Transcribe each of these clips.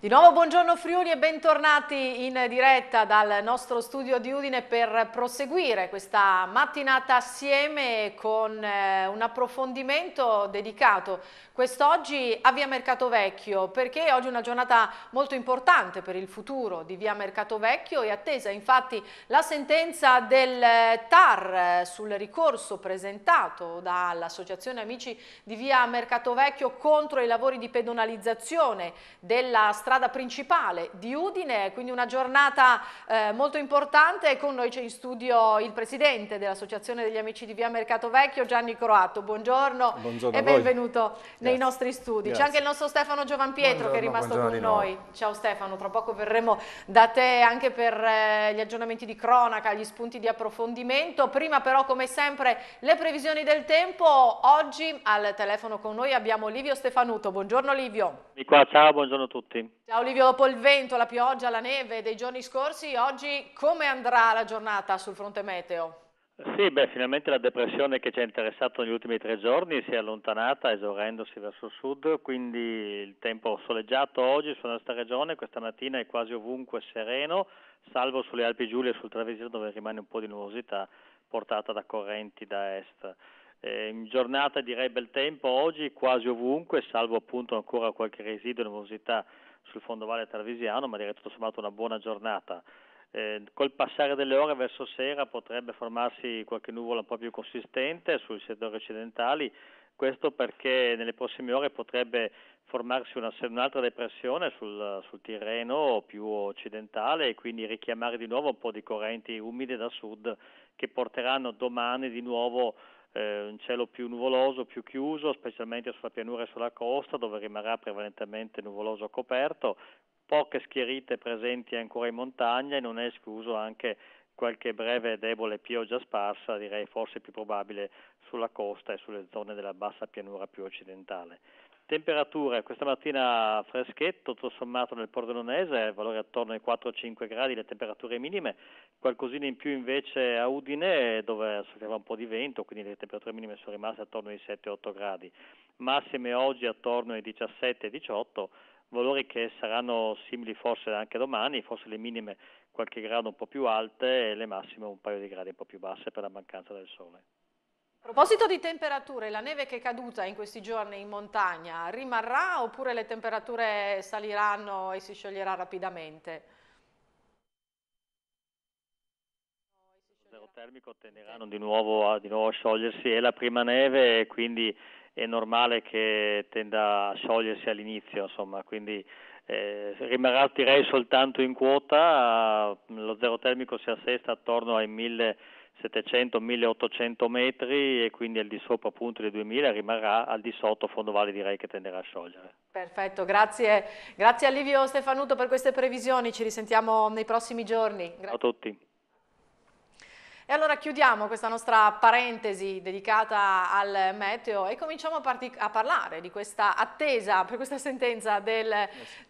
Di nuovo buongiorno Friuli e bentornati in diretta dal nostro studio di Udine per proseguire questa mattinata assieme con eh, un approfondimento dedicato quest'oggi a Via Mercato Vecchio perché oggi è una giornata molto importante per il futuro di Via Mercato Vecchio e attesa infatti la sentenza del eh, TAR eh, sul ricorso presentato dall'Associazione Amici di Via Mercato Vecchio contro i lavori di pedonalizzazione della strada strada principale di Udine, quindi una giornata eh, molto importante. Con noi c'è in studio il presidente dell'Associazione degli Amici di Via Mercato Vecchio, Gianni Croatto. Buongiorno, buongiorno e benvenuto Grazie. nei nostri studi. C'è anche il nostro Stefano Giovanpietro buongiorno, che è rimasto con noi. Ciao Stefano, tra poco verremo da te anche per eh, gli aggiornamenti di cronaca, gli spunti di approfondimento. Prima però, come sempre, le previsioni del tempo. Oggi al telefono con noi abbiamo Livio Stefanuto. Buongiorno Livio. Di ecco qua, ciao, buongiorno a tutti. Ciao Olivio, dopo il vento, la pioggia, la neve dei giorni scorsi, oggi come andrà la giornata sul fronte meteo? Sì, beh, finalmente la depressione che ci ha interessato negli ultimi tre giorni si è allontanata esaurendosi verso sud, quindi il tempo soleggiato oggi sulla nostra regione, questa mattina è quasi ovunque sereno, salvo sulle Alpi Giulie e sul Travesino dove rimane un po' di nuvosità portata da correnti da est in ehm, giornata direi bel tempo oggi quasi ovunque, salvo appunto ancora qualche residuo di nuvosità sul fondovalle tarvisiano, ma direi tutto sommato una buona giornata. Eh, col passare delle ore verso sera potrebbe formarsi qualche nuvola un po' più consistente sui settori occidentali, questo perché nelle prossime ore potrebbe formarsi una, un'altra depressione sul, sul Tirreno più occidentale e quindi richiamare di nuovo un po' di correnti umide da sud che porteranno domani di nuovo eh, un cielo più nuvoloso, più chiuso, specialmente sulla pianura e sulla costa dove rimarrà prevalentemente nuvoloso coperto, poche schierite presenti ancora in montagna e non è escluso anche qualche breve e debole pioggia sparsa, direi forse più probabile sulla costa e sulle zone della bassa pianura più occidentale. Temperature questa mattina freschetto, tutto sommato nel Pordenonese, valore attorno ai 4-5 gradi le temperature minime, qualcosina in più invece a Udine dove soffriva un po' di vento, quindi le temperature minime sono rimaste attorno ai 7-8 gradi, massime oggi attorno ai 17-18, valori che saranno simili forse anche domani, forse le minime qualche grado un po' più alte e le massime un paio di gradi un po' più basse per la mancanza del sole. A proposito di temperature, la neve che è caduta in questi giorni in montagna rimarrà oppure le temperature saliranno e si scioglierà rapidamente? Zero termico tenderanno di nuovo, a, di nuovo a sciogliersi, è la prima neve quindi è normale che tenda a sciogliersi all'inizio, insomma, quindi eh, rimarrà direi soltanto in quota, lo zero termico si assesta attorno ai 1000 700-1800 metri e quindi al di sopra appunto dei 2000 rimarrà, al di sotto Fondo Valle direi che tenderà a sciogliere. Perfetto, grazie, grazie a Livio Stefanuto per queste previsioni, ci risentiamo nei prossimi giorni. Gra a tutti. E allora chiudiamo questa nostra parentesi dedicata al meteo e cominciamo a, a parlare di questa attesa per questa sentenza del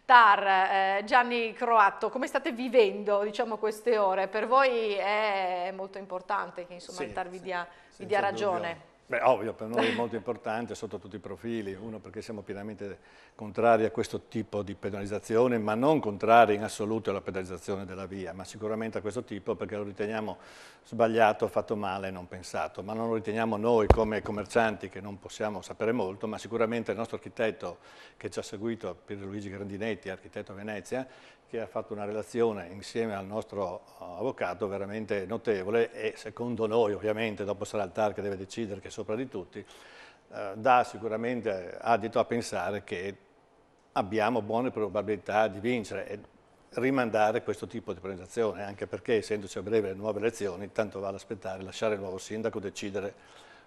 TAR. Eh, Gianni Croatto, come state vivendo diciamo, queste ore? Per voi è molto importante che insomma, sì, il TAR vi dia, sì, vi dia ragione. Dubbio. Beh, ovvio, per noi è molto importante sotto tutti i profili, uno perché siamo pienamente contrari a questo tipo di penalizzazione, ma non contrari in assoluto alla penalizzazione della via, ma sicuramente a questo tipo perché lo riteniamo sbagliato, fatto male, non pensato, ma non lo riteniamo noi come commercianti che non possiamo sapere molto, ma sicuramente il nostro architetto che ci ha seguito, Piero Luigi Grandinetti, architetto a Venezia, che ha fatto una relazione insieme al nostro eh, avvocato veramente notevole e secondo noi ovviamente, dopo sarà il TAR che deve decidere che è sopra di tutti, eh, dà sicuramente adito a pensare che abbiamo buone probabilità di vincere e rimandare questo tipo di presentazione, anche perché essendoci a breve nuove elezioni, tanto vale aspettare, lasciare il nuovo sindaco decidere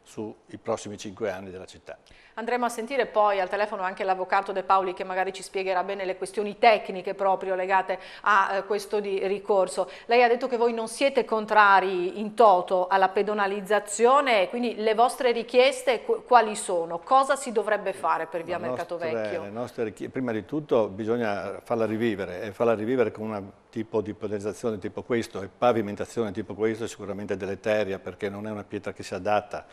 sui prossimi cinque anni della città. Andremo a sentire poi al telefono anche l'avvocato De Paoli che magari ci spiegherà bene le questioni tecniche proprio legate a eh, questo ricorso. Lei ha detto che voi non siete contrari in toto alla pedonalizzazione, quindi le vostre richieste quali sono? Cosa si dovrebbe fare per via nostre, Mercato Vecchio? Nostre, prima di tutto bisogna farla rivivere e farla rivivere con una tipo di polarizzazione tipo questo e pavimentazione tipo questo è sicuramente deleteria perché non è una pietra che si adatta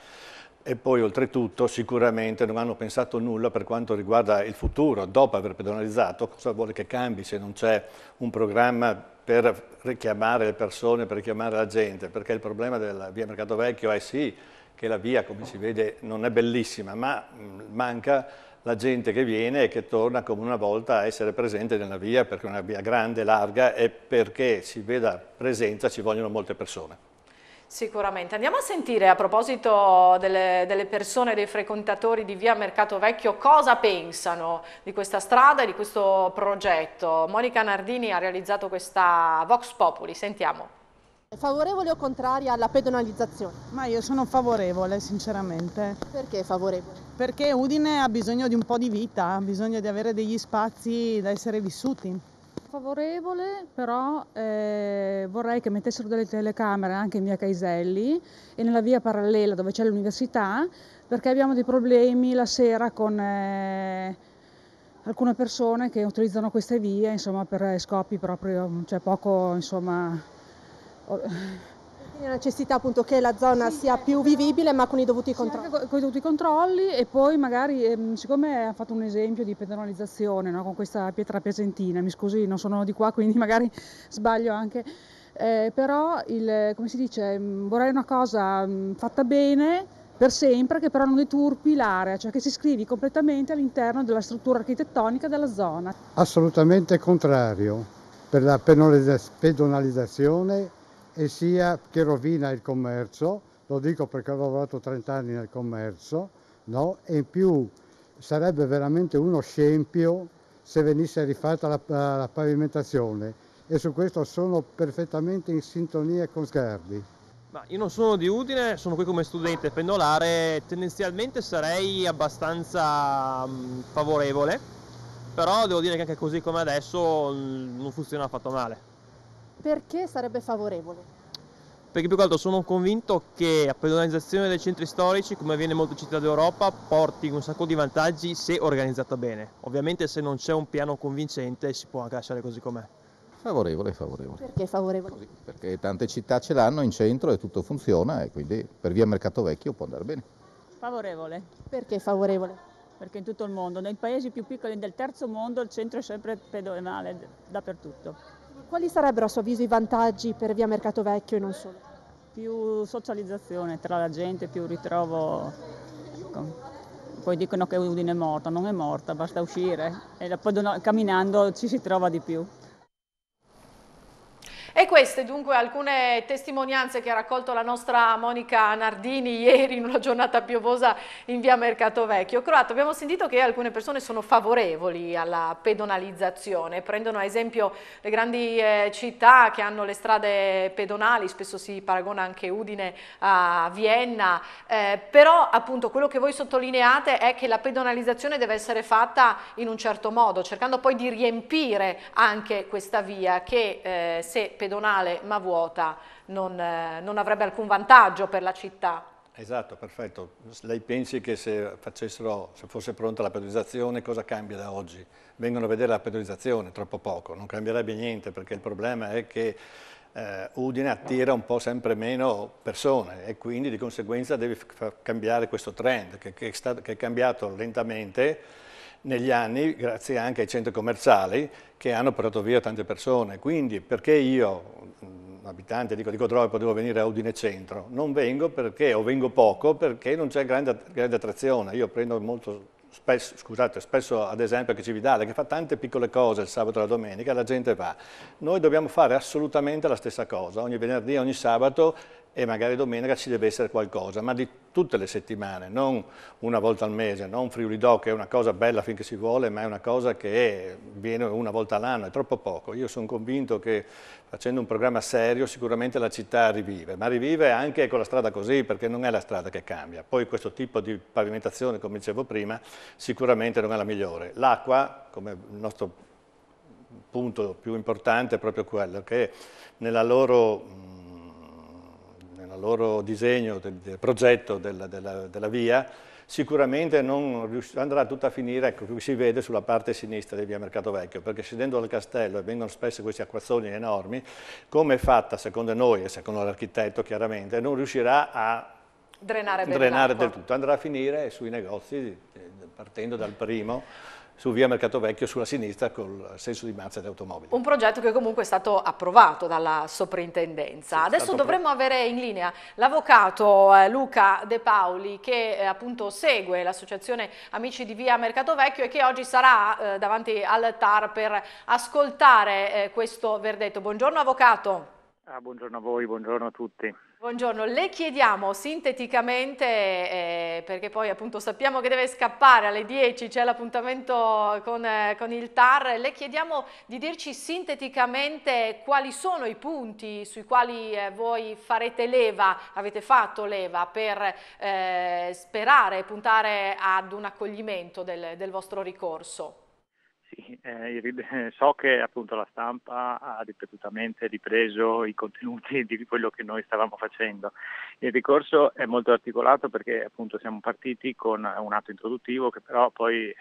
e poi oltretutto sicuramente non hanno pensato nulla per quanto riguarda il futuro, dopo aver pedonalizzato, cosa vuole che cambi se non c'è un programma per richiamare le persone, per richiamare la gente, perché il problema della via Mercato Vecchio è sì che la via, come si vede, non è bellissima, ma mm, manca la gente che viene e che torna come una volta a essere presente nella via perché è una via grande, larga e perché si veda presenza ci vogliono molte persone. Sicuramente. Andiamo a sentire a proposito delle, delle, persone, dei frequentatori di via Mercato Vecchio, cosa pensano di questa strada e di questo progetto. Monica Nardini ha realizzato questa Vox Populi, sentiamo favorevole o contraria alla pedonalizzazione? Ma io sono favorevole, sinceramente. Perché favorevole? Perché Udine ha bisogno di un po' di vita, ha bisogno di avere degli spazi da essere vissuti. Favorevole, però eh, vorrei che mettessero delle telecamere anche in via Caiselli e nella via parallela dove c'è l'università, perché abbiamo dei problemi la sera con... Eh, alcune persone che utilizzano queste vie insomma, per eh, scopi proprio cioè poco insomma, quindi la necessità appunto che la zona sì, sia eh, più vivibile ma con i dovuti controlli. Con, i dovuti controlli e poi magari, ehm, siccome ha fatto un esempio di pedonalizzazione no, con questa pietra piacentina, mi scusi non sono di qua quindi magari sbaglio anche, eh, però il, come si dice, ehm, vorrei una cosa mh, mm, fatta bene per sempre che però non deturpi l'area, cioè che si scrivi completamente all'interno della struttura architettonica della zona. Assolutamente contrario per la pedonalizzazione e sia che rovina il commercio, lo dico perché ho lavorato 30 anni nel commercio, no? e in più sarebbe veramente uno scempio se venisse rifatta la, la pavimentazione e su questo sono perfettamente in sintonia con Sgarbi. Ma io non sono di Udine, sono qui come studente pendolare, tendenzialmente sarei abbastanza mm, favorevole, però devo dire che anche così come adesso mm, non funziona affatto male perché sarebbe favorevole? Perché più che altro sono convinto che la pedonalizzazione dei centri storici, come avviene in molte città d'Europa, porti un sacco di vantaggi se organizzata bene. Ovviamente se non c'è un piano convincente si può anche lasciare così com'è. Favorevole, favorevole. Perché favorevole? Così, perché tante città ce l'hanno in centro e tutto funziona e quindi per via Mercato Vecchio può andare bene. Favorevole. Perché favorevole? Perché in tutto il mondo, nei paesi più piccoli del terzo mondo il centro è sempre pedonale, dappertutto. Quali sarebbero a suo avviso i vantaggi per via Mercato Vecchio e non solo? Più socializzazione tra la gente, più ritrovo. Ecco. Poi dicono che Udine è morta, non è morta, basta uscire e poi camminando ci si trova di più. E queste dunque alcune testimonianze che ha raccolto la nostra Monica Nardini ieri in una giornata piovosa in via Mercato Vecchio. Croato, abbiamo sentito che alcune persone sono favorevoli alla pedonalizzazione, prendono a esempio le grandi eh, città che hanno le strade pedonali, spesso si paragona anche Udine a Vienna, eh, però appunto quello che voi sottolineate è che la pedonalizzazione deve essere fatta in un certo modo, cercando poi di riempire anche questa via che eh, se pedonalizzata pedonale ma vuota non, eh, non avrebbe alcun vantaggio per la città. Esatto, perfetto. Lei pensi che se, facessero, se fosse pronta la pedonizzazione cosa cambia da oggi? Vengono a vedere la pedonizzazione, troppo poco, non cambierebbe niente perché il problema è che eh, Udine attira un po' sempre meno persone e quindi di conseguenza deve cambiare questo trend che, che, sta, che è cambiato lentamente negli anni, grazie anche ai centri commerciali, che hanno portato via tante persone. Quindi perché io, un mm, abitante dico di Codroppo, devo venire a Udine Centro? Non vengo perché, o vengo poco, perché non c'è grande, grande attrazione. Io prendo molto Spesso, scusate, spesso ad esempio che Cividale, che fa tante piccole cose il sabato e la domenica, la gente va. Noi dobbiamo fare assolutamente la stessa cosa, ogni venerdì, ogni sabato e magari domenica ci deve essere qualcosa, ma di tutte le settimane, non una volta al mese, non Friuli Do che è una cosa bella finché si vuole, ma è una cosa che viene una volta all'anno, è troppo poco. Io sono convinto che facendo un programma serio sicuramente la città rivive, ma rivive anche con la strada così perché non è la strada che cambia. Poi questo tipo di pavimentazione, come dicevo prima, sicuramente non è la migliore. L'acqua, come il nostro punto più importante è proprio quello che nella loro loro disegno, del, del progetto della, della, della, via, sicuramente non andrà tutta a finire, ecco, come si vede sulla parte sinistra di via Mercato Vecchio, perché scendendo dal castello e vengono spesso questi acquazzoni enormi, come è fatta secondo noi e secondo l'architetto chiaramente, non riuscirà a drenare, drenare del tutto, andrà a finire sui negozi eh, partendo dal primo su via Mercato Vecchio sulla sinistra col senso di mazza di automobili. Un progetto che comunque è stato approvato dalla soprintendenza. Sì, Adesso dovremmo avere in linea l'avvocato eh, Luca De Paoli che eh, appunto segue l'associazione Amici di via Mercato Vecchio e che oggi sarà eh, davanti al TAR per ascoltare questo verdetto. Buongiorno avvocato. Ah, buongiorno a voi, buongiorno a tutti. Buongiorno, le chiediamo sinteticamente, eh, perché poi appunto sappiamo che deve scappare alle 10, c'è l'appuntamento con, eh, con, il TAR, le chiediamo di dirci sinteticamente quali sono i punti sui quali eh, voi farete leva, avete fatto leva per eh, sperare e puntare ad un accoglimento del, del vostro ricorso sì, eh, eh, so che appunto la stampa ha ripetutamente ripreso i contenuti di quello che noi stavamo facendo. Il ricorso è molto articolato perché appunto siamo partiti con un atto introduttivo che però poi eh,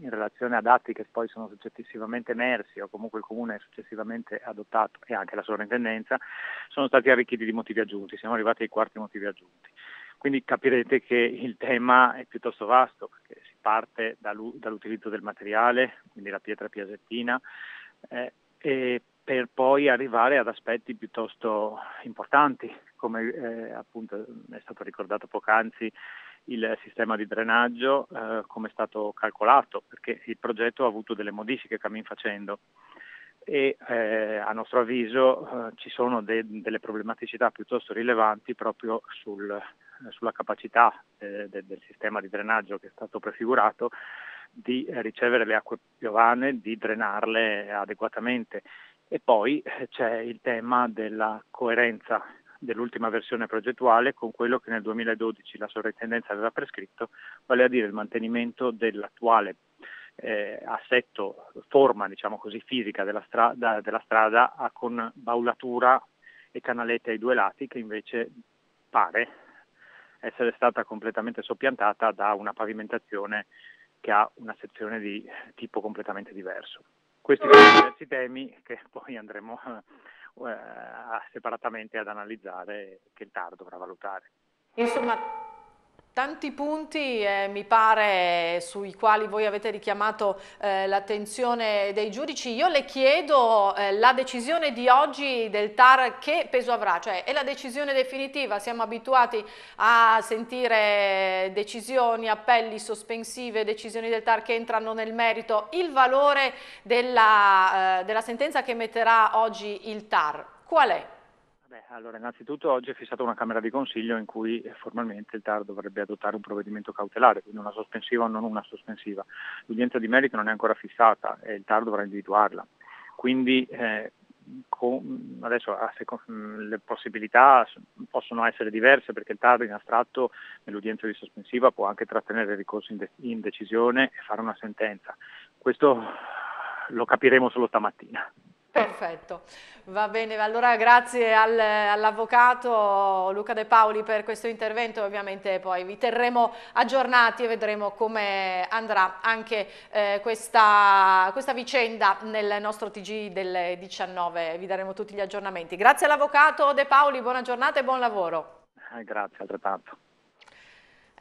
in relazione ad atti che poi sono successivamente emersi o comunque il comune è successivamente adottato e anche la sovrintendenza, sono stati arricchiti di motivi aggiunti, siamo arrivati ai quarti motivi aggiunti. Quindi capirete che il tema è piuttosto vasto, perché parte dall'utilizzo del materiale, quindi la pietra piasettina, eh, e per poi arrivare ad aspetti piuttosto importanti, come eh, appunto è stato ricordato poc'anzi il sistema di drenaggio, eh, come è stato calcolato, perché il progetto ha avuto delle modifiche cammin facendo e eh, a nostro avviso eh, ci sono de- delle problematicità piuttosto rilevanti proprio sul, sulla capacità eh, de, del sistema di drenaggio che è stato prefigurato di eh, ricevere le acque piovane, di drenarle adeguatamente. E poi eh, c'è il tema della coerenza dell'ultima versione progettuale con quello che nel 2012 la sovrintendenza aveva prescritto, vale a dire il mantenimento dell'attuale eh, assetto, forma diciamo così, fisica della strada, della strada con baulatura e canalette ai due lati che invece pare essere stata completamente soppiantata da una pavimentazione che ha una sezione di tipo completamente diverso. Questi sono diversi temi che poi andremo eh, separatamente ad analizzare e che il TAR dovrà valutare. Insomma, Tanti punti eh, mi pare sui quali voi avete richiamato eh, l'attenzione dei giudici. Io le chiedo eh, la decisione di oggi del TAR che peso avrà, cioè è la decisione definitiva, siamo abituati a sentire decisioni, appelli sospensive, decisioni del TAR che entrano nel merito, il valore della, eh, della sentenza che emetterà oggi il TAR, qual è? Beh, allora, innanzitutto oggi è fissata una Camera di Consiglio in cui eh, formalmente il TAR dovrebbe adottare un provvedimento cautelare, quindi una sospensiva o non una sospensiva. L'udienza di merito non è ancora fissata e il TAR dovrà individuarla. Quindi eh, adesso mm, le possibilità possono essere diverse perché il TAR in astratto nell'udienza di sospensiva può anche trattenere il ricorso in decisione e fare una sentenza. Questo lo capiremo solo stamattina. Perfetto, va bene, allora grazie al, all'avvocato Luca De Paoli per questo intervento, ovviamente poi vi terremo aggiornati e vedremo come andrà anche eh, questa, questa, vicenda nel nostro TG del 19, vi daremo tutti gli aggiornamenti. Grazie all'avvocato De Paoli, buona giornata e buon lavoro. Eh, grazie, altrettanto.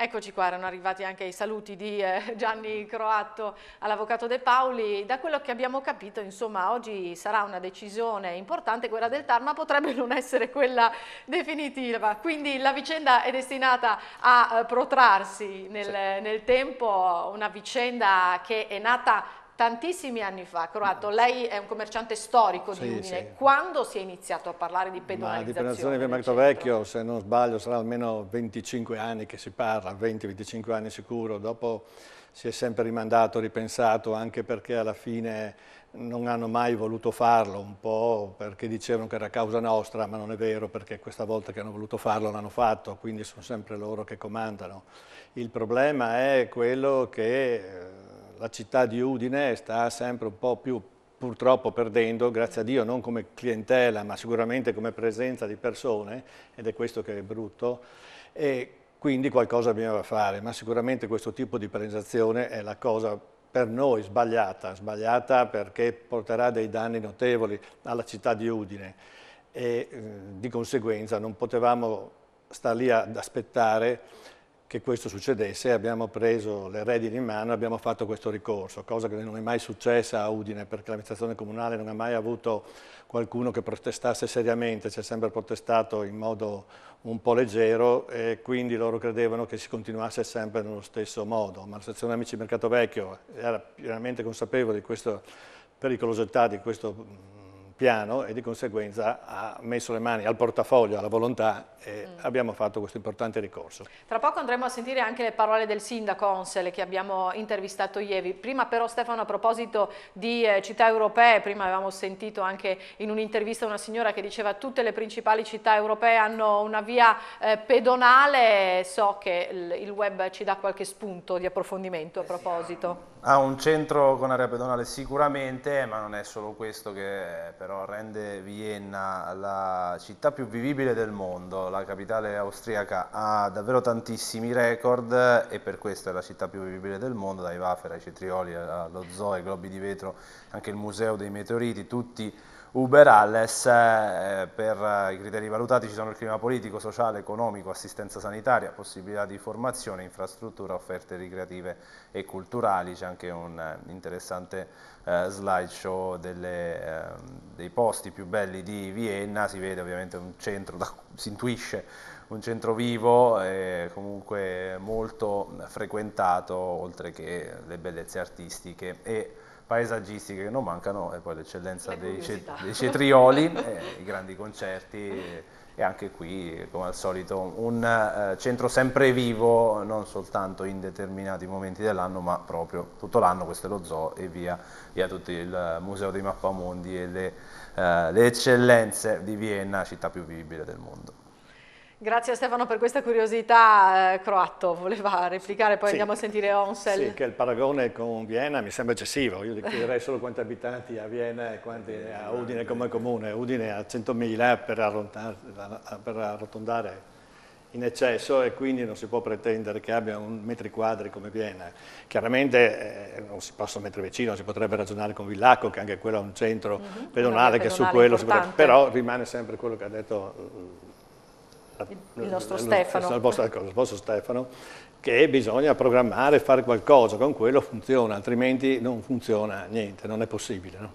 Eccoci qua, erano arrivati anche i saluti di eh, Gianni Croatto all'Avvocato De Paoli. Da quello che abbiamo capito, insomma, oggi sarà una decisione importante quella del TAR, ma potrebbe non essere quella definitiva. Quindi la vicenda è destinata a eh, protrarsi nel, sì. nel tempo, una vicenda che è nata tantissimi anni fa, Croato, mm. lei è un commerciante storico sì, di Udine, sì. quando si è iniziato a parlare di pedonalizzazione? Ma di pedonalizzazione via Marco Vecchio, se non sbaglio, sarà almeno 25 anni che si parla, 20-25 anni sicuro, dopo si è sempre rimandato, ripensato, anche perché alla fine non hanno mai voluto farlo, un po' perché dicevano che era causa nostra, ma non è vero perché questa volta che hanno voluto farlo l'hanno fatto, quindi sono sempre loro che comandano. Il problema è quello che eh, la città di Udine sta sempre un po' più purtroppo perdendo, grazie a Dio, non come clientela ma sicuramente come presenza di persone ed è questo che è brutto e quindi qualcosa bisogna fare, ma sicuramente questo tipo di presentazione è la cosa per noi sbagliata, sbagliata perché porterà dei danni notevoli alla città di Udine e eh, di conseguenza non potevamo stare lì ad aspettare che questo succedesse, abbiamo preso le redini in mano e abbiamo fatto questo ricorso, cosa che non è mai successa a Udine perché l'amministrazione comunale non ha mai avuto qualcuno che protestasse seriamente, si è sempre protestato in modo un po' leggero e quindi loro credevano che si continuasse sempre nello stesso modo, ma la stazione Amici Mercato Vecchio era pienamente consapevole di questa pericolosità, di questo piano e di conseguenza ha messo le mani al portafoglio, alla volontà e mm. abbiamo fatto questo importante ricorso. Tra poco andremo a sentire anche le parole del sindaco Onsele che abbiamo intervistato ieri. Prima però Stefano a proposito di eh, città europee, prima avevamo sentito anche in un'intervista una signora che diceva tutte le principali città europee hanno una via eh, pedonale, so che il, il web ci dà qualche spunto di approfondimento a eh proposito. Ha un centro con area pedonale sicuramente, ma non è solo questo che per però rende Vienna la città più vivibile del mondo, la capitale austriaca ha davvero tantissimi record e per questo è la città più vivibile del mondo, dai Wafer ai Cetrioli, allo zoo, ai Globi di Vetro, anche il Museo dei Meteoriti, tutti Uber Alles, eh, per i criteri valutati ci sono il clima politico, sociale, economico, assistenza sanitaria, possibilità di formazione, infrastruttura, offerte ricreative e culturali, c'è anche un eh, interessante eh, slideshow delle, eh, dei posti più belli di Vienna, si vede ovviamente un centro, da, si intuisce un centro vivo eh, comunque molto frequentato, oltre che le bellezze artistiche e paesaggistiche che non mancano e poi l'eccellenza dei, cet dei, cetrioli, eh, i grandi concerti eh, e anche qui come al solito un eh, centro sempre vivo non soltanto in determinati momenti dell'anno ma proprio tutto l'anno questo è lo zoo e via, via tutto il eh, museo dei mappamondi e le, eh, le eccellenze di Vienna città più vivibile del mondo Grazie a Stefano per questa curiosità eh, croatto, voleva replicare, poi sì. andiamo a sentire Onsel. Sì, che il paragone con Vienna mi sembra eccessivo, io direi solo quanti abitanti a Vienna e quanti a eh, Udine come eh. comune, Udine a 100.000 per, per arrotondare in eccesso e quindi non si può pretendere che abbia un metri quadri come Vienna. Chiaramente eh, non si possono mettere vicino, si potrebbe ragionare con Villacco, che anche quello è un centro mm -hmm. pedonale, che su quello si potrebbe, però rimane sempre quello che ha detto eh, il eh, nostro eh, Stefano. Il eh, vostro, il ecco, vostro Stefano, che bisogna programmare, fare qualcosa, con quello funziona, altrimenti non funziona niente, non è possibile. No?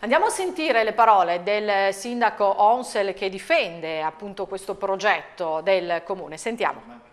Andiamo a sentire le parole del sindaco Onsel che difende appunto questo progetto del comune, sentiamo.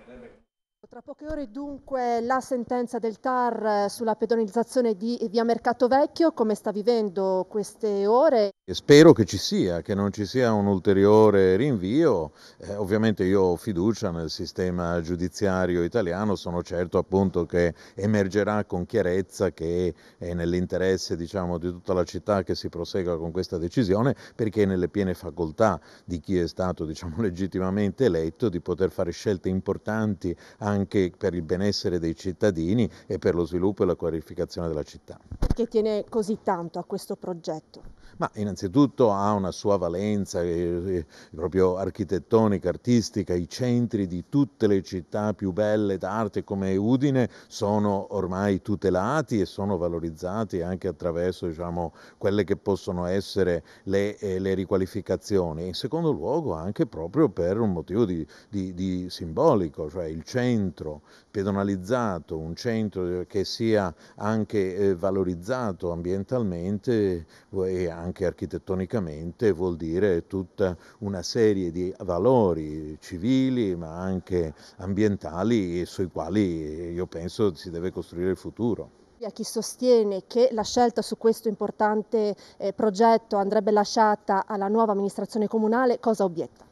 Tra poche ore dunque la sentenza del TAR sulla pedonalizzazione di via Mercato Vecchio, come sta vivendo queste ore? Spero che ci sia, che non ci sia un ulteriore rinvio. Eh, ovviamente io ho fiducia nel sistema giudiziario italiano, sono certo appunto che emergerà con chiarezza che è nell'interesse diciamo, di tutta la città che si prosegua con questa decisione perché è nelle piene facoltà di chi è stato diciamo, legittimamente eletto di poter fare scelte importanti anche anche per il benessere dei cittadini e per lo sviluppo e la qualificazione della città. Perché tiene così tanto a questo progetto? Ma innanzitutto ha una sua valenza eh, eh, proprio architettonica, artistica, i centri di tutte le città più belle d'arte come Udine sono ormai tutelati e sono valorizzati anche attraverso diciamo, quelle che possono essere le, eh, le, riqualificazioni. In secondo luogo anche proprio per un motivo di, di, di simbolico, cioè il centro centro pedonalizzato, un centro che sia anche eh, valorizzato ambientalmente eh, e anche architettonicamente, vuol dire tutta una serie di valori civili ma anche ambientali sui quali io penso si deve costruire il futuro a chi sostiene che la scelta su questo importante eh, progetto andrebbe lasciata alla nuova amministrazione comunale, cosa obietta?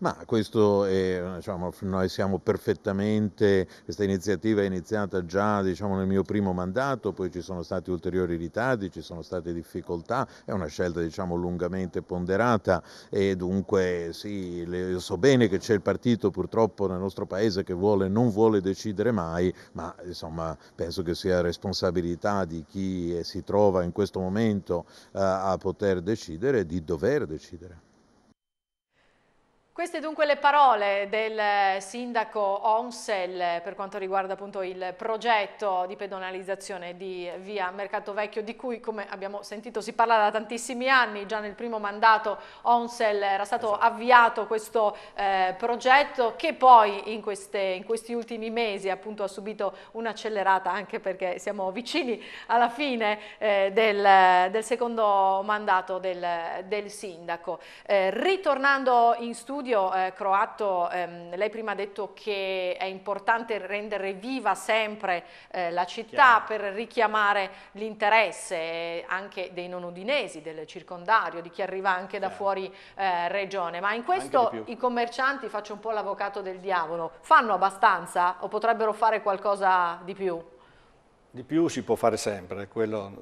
Ma questo è, diciamo, noi siamo perfettamente, questa iniziativa è iniziata già diciamo, nel mio primo mandato, poi ci sono stati ulteriori ritardi, ci sono state difficoltà, è una scelta diciamo, lungamente ponderata e dunque sì, le, so bene che c'è il partito purtroppo nel nostro paese che vuole, non vuole decidere mai, ma insomma, penso che sia responsabilità di chi si trova in questo momento eh, a poter decidere, e di dover decidere. Queste dunque le parole del sindaco Onsel per quanto riguarda appunto il progetto di pedonalizzazione di via Mercato Vecchio di cui come abbiamo sentito si parla da tantissimi anni, già nel primo mandato Onsel era stato esatto. avviato questo eh, progetto che poi in, queste, in, questi ultimi mesi appunto ha subito un'accelerata anche perché siamo vicini alla fine eh, del, del, secondo mandato del, del sindaco. Eh, ritornando in studio studio eh, croato, ehm, lei prima ha detto che è importante rendere viva sempre eh, la città Chiaro. per richiamare l'interesse eh, anche dei non udinesi, del circondario, di chi arriva anche Chiaro. da fuori eh, regione, ma in questo i commercianti, faccio un po' l'avvocato del diavolo, fanno abbastanza o potrebbero fare qualcosa di più? Di più si può fare sempre, quello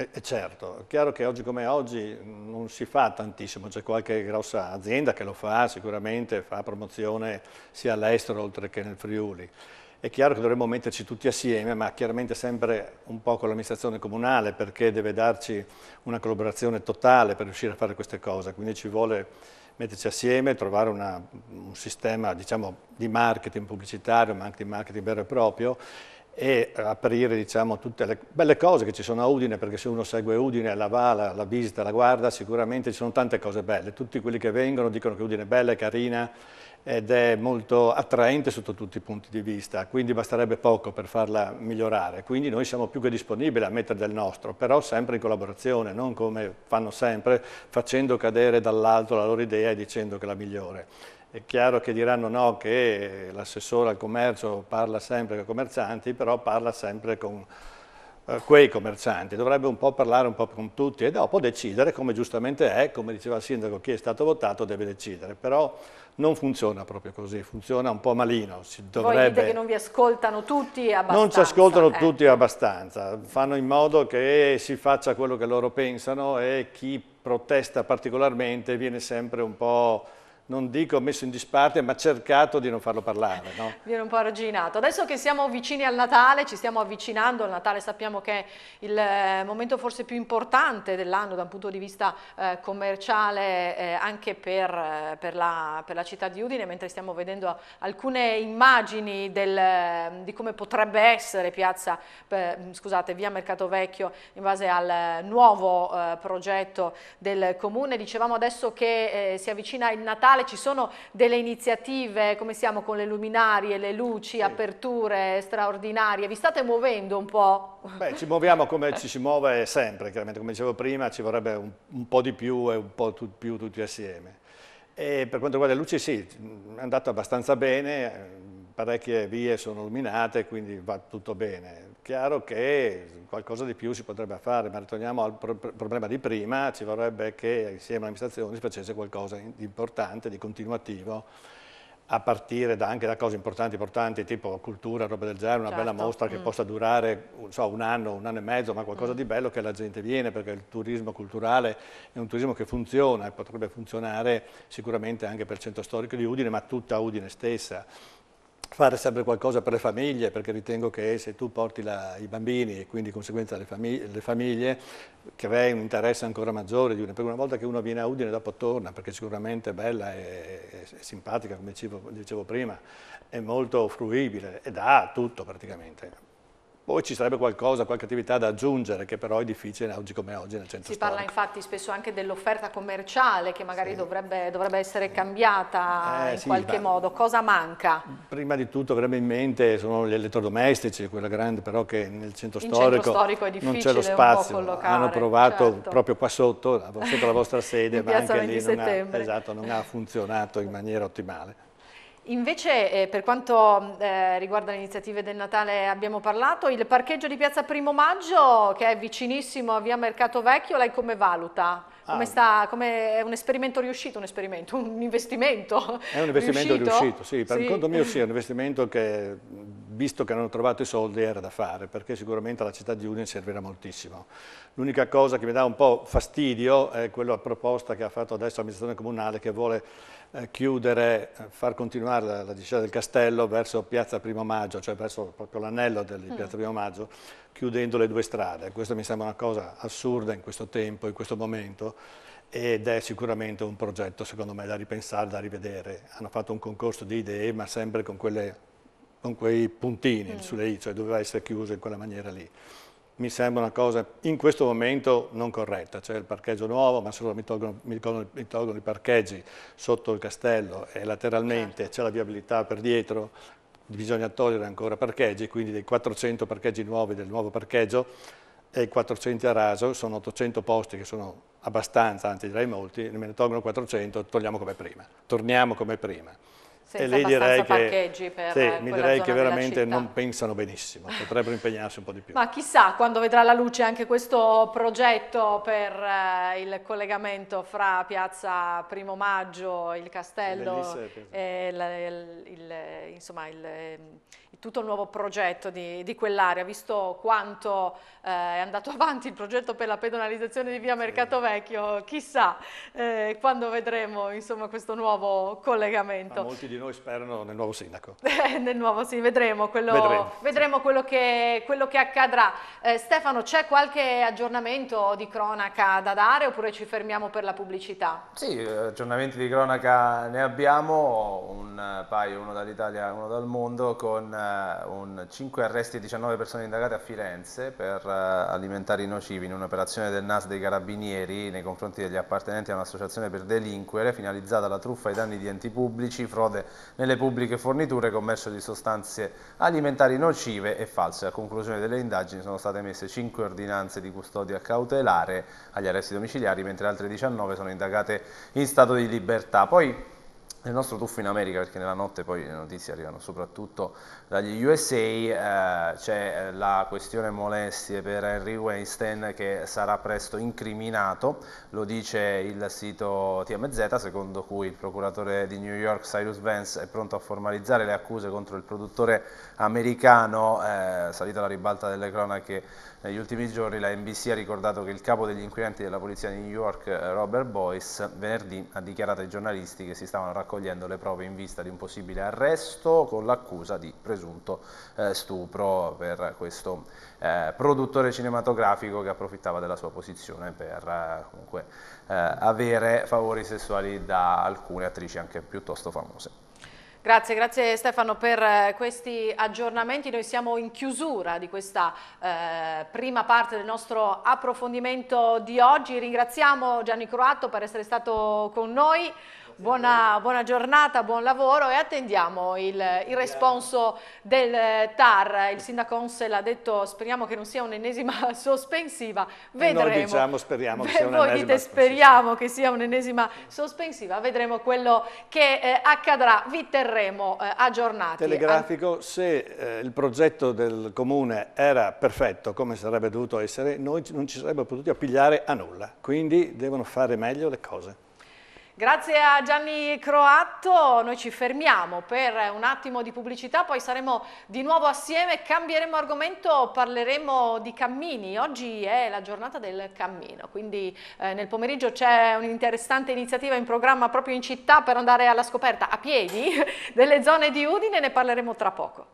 e eh, eh, certo, è chiaro che oggi come oggi non si fa tantissimo, c'è qualche grossa azienda che lo fa sicuramente, fa promozione sia all'estero oltre che nel Friuli. È chiaro che dovremmo metterci tutti assieme, ma chiaramente sempre un po' con l'amministrazione comunale perché deve darci una collaborazione totale per riuscire a fare queste cose, quindi ci vuole metterci assieme, trovare una, un sistema diciamo, di marketing pubblicitario, ma anche di marketing vero e proprio e aprire diciamo, tutte le belle cose che ci sono a Udine, perché se uno segue Udine, la va, la, la, visita, la guarda, sicuramente ci sono tante cose belle. Tutti quelli che vengono dicono che Udine è bella, è carina ed è molto attraente sotto tutti i punti di vista, quindi basterebbe poco per farla migliorare. Quindi noi siamo più che disponibili a mettere del nostro, però sempre in collaborazione, non come fanno sempre, facendo cadere dall'alto la loro idea e dicendo che è la migliore. È chiaro che diranno no, che l'assessore al commercio parla sempre con i commercianti, però parla sempre con eh, quei commercianti, dovrebbe un po' parlare un po' con tutti e dopo decidere come giustamente è, come diceva il sindaco, chi è stato votato deve decidere, però non funziona proprio così, funziona un po' malino. Si dovrebbe... Voi dite che non vi ascoltano tutti abbastanza. Non ci ascoltano eh. tutti abbastanza, fanno in modo che si faccia quello che loro pensano e chi protesta particolarmente viene sempre un po' non dico messo in disparte, ma cercato di non farlo parlare. No? Viene un po' arginato. Adesso che siamo vicini al Natale, ci stiamo avvicinando al Natale, sappiamo che è il eh, momento forse più importante dell'anno da un punto di vista eh, commerciale eh, anche per, eh, per, la, per, la, città di Udine, mentre stiamo vedendo alcune immagini del, eh, di come potrebbe essere piazza, eh, scusate, via Mercato Vecchio in base al nuovo progetto del comune. Dicevamo adesso che si avvicina il Natale, nazionale, ci sono delle iniziative, come siamo con le luminarie, le luci, sì. aperture straordinarie, vi state muovendo un po'? Beh, ci muoviamo come eh. ci si muove sempre, chiaramente come dicevo prima ci vorrebbe un, un po' di più e un po' tu, più tutti assieme. E per quanto riguarda le luci sì, è andato abbastanza bene, parecchie vie sono illuminate, quindi va tutto bene. Chiaro che qualcosa di più si potrebbe fare, ma ritorniamo al pro problema di prima, ci vorrebbe che insieme all'amministrazione si facesse qualcosa di importante, di continuativo, a partire da, anche da cose importanti, importanti tipo cultura, roba del genere, una certo. bella mostra che mm. possa durare so, un anno, un anno e mezzo, ma qualcosa mm. di bello che la gente viene, perché il turismo culturale è un turismo che funziona e potrebbe funzionare sicuramente anche per il centro storico di Udine, ma tutta Udine stessa fare sempre qualcosa per le famiglie, perché ritengo che se tu porti la, i bambini e quindi di conseguenza le, famiglie, le famiglie, crei un interesse ancora maggiore di una, perché una volta che uno viene a Udine dopo torna, perché sicuramente è bella e, e simpatica, come dicevo, dicevo prima, è molto fruibile ed ha tutto praticamente. Poi ci sarebbe qualcosa, qualche attività da aggiungere che però è difficile oggi come oggi nel centro si storico. Si parla infatti spesso anche dell'offerta commerciale che magari sì. dovrebbe, dovrebbe, essere cambiata eh, in sì, qualche modo. Cosa manca? Prima di tutto avrebbe in mente sono gli elettrodomestici, quella grande però che nel centro storico, centro storico è non c'è lo spazio. Hanno provato certo. proprio qua sotto, sotto la vostra sede, ma anche lì non ha, esatto, non ha funzionato in maniera ottimale. Invece eh, per quanto mm, eh, riguarda le iniziative del Natale abbiamo parlato, il parcheggio di Piazza Primo Maggio che è vicinissimo a Via Mercato Vecchio, lei come valuta? Ah. Come ah. sta, come è un esperimento riuscito, un esperimento, un investimento È un investimento riuscito, riuscito sì, per sì. il conto mio sì, è un investimento che visto che hanno trovato i soldi era da fare perché sicuramente alla città di Udine servirà moltissimo. L'unica cosa che mi dà un po' fastidio è quella proposta che ha fatto adesso l'amministrazione comunale che vuole eh, chiudere, eh, far continuare la, la discesa del castello verso Piazza Primo Maggio, cioè verso proprio l'anello di mm. Piazza Primo Maggio, chiudendo le due strade. Questo mi sembra una cosa assurda in questo tempo, in questo momento, ed è sicuramente un progetto secondo me da ripensare, da rivedere. Hanno fatto un concorso di idee, ma sempre con, quelle, con quei puntini mm. sulle i, cioè doveva essere chiuso in quella maniera lì mi sembra una cosa in questo momento non corretta, cioè il parcheggio nuovo, ma solo mi tolgono, mi tolgono, mi tolgono i parcheggi sotto il castello e lateralmente certo. c'è la viabilità per dietro, bisogna togliere ancora parcheggi, quindi dei 400 parcheggi nuovi del nuovo parcheggio e i 400 a raso sono 800 posti che sono abbastanza, anzi direi molti, ne me ne tolgono 400, togliamo come prima, torniamo come prima. Senza e lei direi che, sì, mi direi che veramente non pensano benissimo, potrebbero impegnarsi un po' di più. Ma chissà quando vedrà la luce anche questo progetto per eh, il collegamento fra Piazza Primo Maggio, il Castello e il, il, insomma, il, ehm, tutto il nuovo progetto di, di quell'area, visto quanto eh, è andato avanti il progetto per la pedonalizzazione di via Mercato Vecchio, chissà eh, quando vedremo insomma, questo nuovo collegamento di noi sperano nel nuovo sindaco. nel nuovo, sì, vedremo quello, vedremo, vedremo quello, che, quello che, accadrà. Eh, Stefano, c'è qualche aggiornamento di cronaca da dare oppure ci fermiamo per la pubblicità? Sì, eh, aggiornamenti di cronaca ne abbiamo, un eh, paio, uno dall'Italia e uno dal mondo, con eh, un 5 arresti e 19 persone indagate a Firenze per alimentari nocivi in un'operazione del NAS dei Carabinieri nei confronti degli appartenenti a un'associazione per delinquere finalizzata alla truffa ai danni di enti pubblici, frode nelle pubbliche forniture commercio di sostanze alimentari nocive e false. A conclusione delle indagini sono state emesse 5 ordinanze di custodia cautelare agli arresti domiciliari, mentre altre 19 sono indagate in stato di libertà. Poi nel nostro tuffo in America, perché nella notte poi le notizie arrivano soprattutto dagli USA, eh, c'è eh, la questione molestie per Henry Weinstein che sarà presto incriminato, lo dice il sito TMZ, secondo cui il procuratore di New York Cyrus Vance è pronto a formalizzare le accuse contro il produttore americano, eh, salito alla ribalta delle cronache negli ultimi giorni la NBC ha ricordato che il capo degli inquirenti della polizia di New York, Robert Boyce, venerdì ha dichiarato ai giornalisti che si stavano raccogliendo le prove in vista di un possibile arresto con l'accusa di presunto eh, stupro per questo eh, produttore cinematografico che approfittava della sua posizione per eh, comunque, eh, avere favori sessuali da alcune attrici anche piuttosto famose. Grazie, grazie Stefano per eh, questi aggiornamenti. Noi siamo in chiusura di questa eh, prima parte del nostro approfondimento di oggi. Ringraziamo Gianni Croatto per essere stato con noi buona, buona, giornata, buon lavoro e attendiamo il, il responso del eh, TAR. Il sindaco Onsel ha detto speriamo che non sia un'ennesima sospensiva, vedremo. Noi diciamo speriamo che sia un'ennesima Voi dite speriamo che sia un'ennesima sospensiva, vedremo quello che eh, accadrà, vi terremo eh, aggiornati. Telegrafico, se eh, il progetto del comune era perfetto come sarebbe dovuto essere, noi non ci saremmo potuti appigliare a nulla, quindi devono fare meglio le cose. Grazie a Gianni Croatto, noi ci fermiamo per un attimo di pubblicità, poi saremo di nuovo assieme, cambieremo argomento, parleremo di cammini. Oggi è la giornata del cammino, quindi eh, nel pomeriggio c'è un'interessante iniziativa in programma proprio in città per andare alla scoperta a piedi delle zone di Udine, ne parleremo tra poco.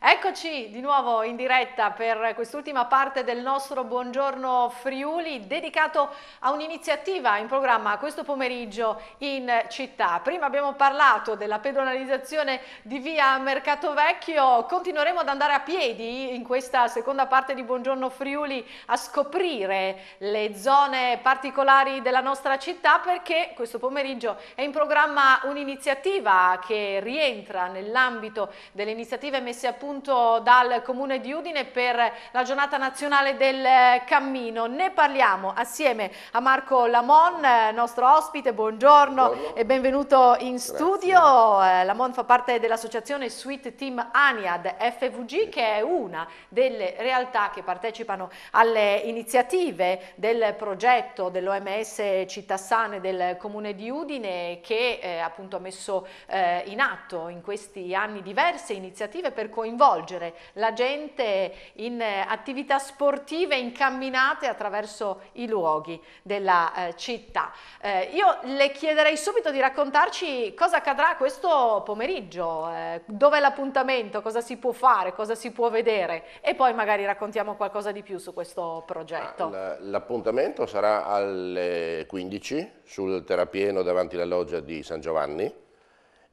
Eccoci di nuovo in diretta per quest'ultima parte del nostro Buongiorno Friuli dedicato a un'iniziativa in programma questo pomeriggio in città. Prima abbiamo parlato della pedonalizzazione di via Mercato Vecchio, continueremo ad andare a piedi in questa seconda parte di Buongiorno Friuli a scoprire le zone particolari della nostra città perché questo pomeriggio è in programma un'iniziativa che rientra nell'ambito delle iniziative messe a punto appunto dal Comune di Udine per la giornata nazionale del eh, cammino. Ne parliamo assieme a Marco Lamon, eh, nostro ospite, buongiorno, buongiorno. e benvenuto in Grazie. studio. Eh, Lamon fa parte dell'associazione Sweet Team Aniad FVG che è una delle realtà che partecipano alle iniziative del progetto dell'OMS Città Sane del Comune di Udine che eh, appunto ha messo eh, in atto in questi anni diverse iniziative per coinvolgere coinvolgere la gente in eh, attività sportive, incamminate attraverso i luoghi della eh, città. Eh, io le chiederei subito di raccontarci cosa accadrà questo pomeriggio, eh, dove è l'appuntamento, cosa si può fare, cosa si può vedere e poi magari raccontiamo qualcosa di più su questo progetto. Ah, l'appuntamento sarà alle 15 sul terrapieno davanti alla loggia di San Giovanni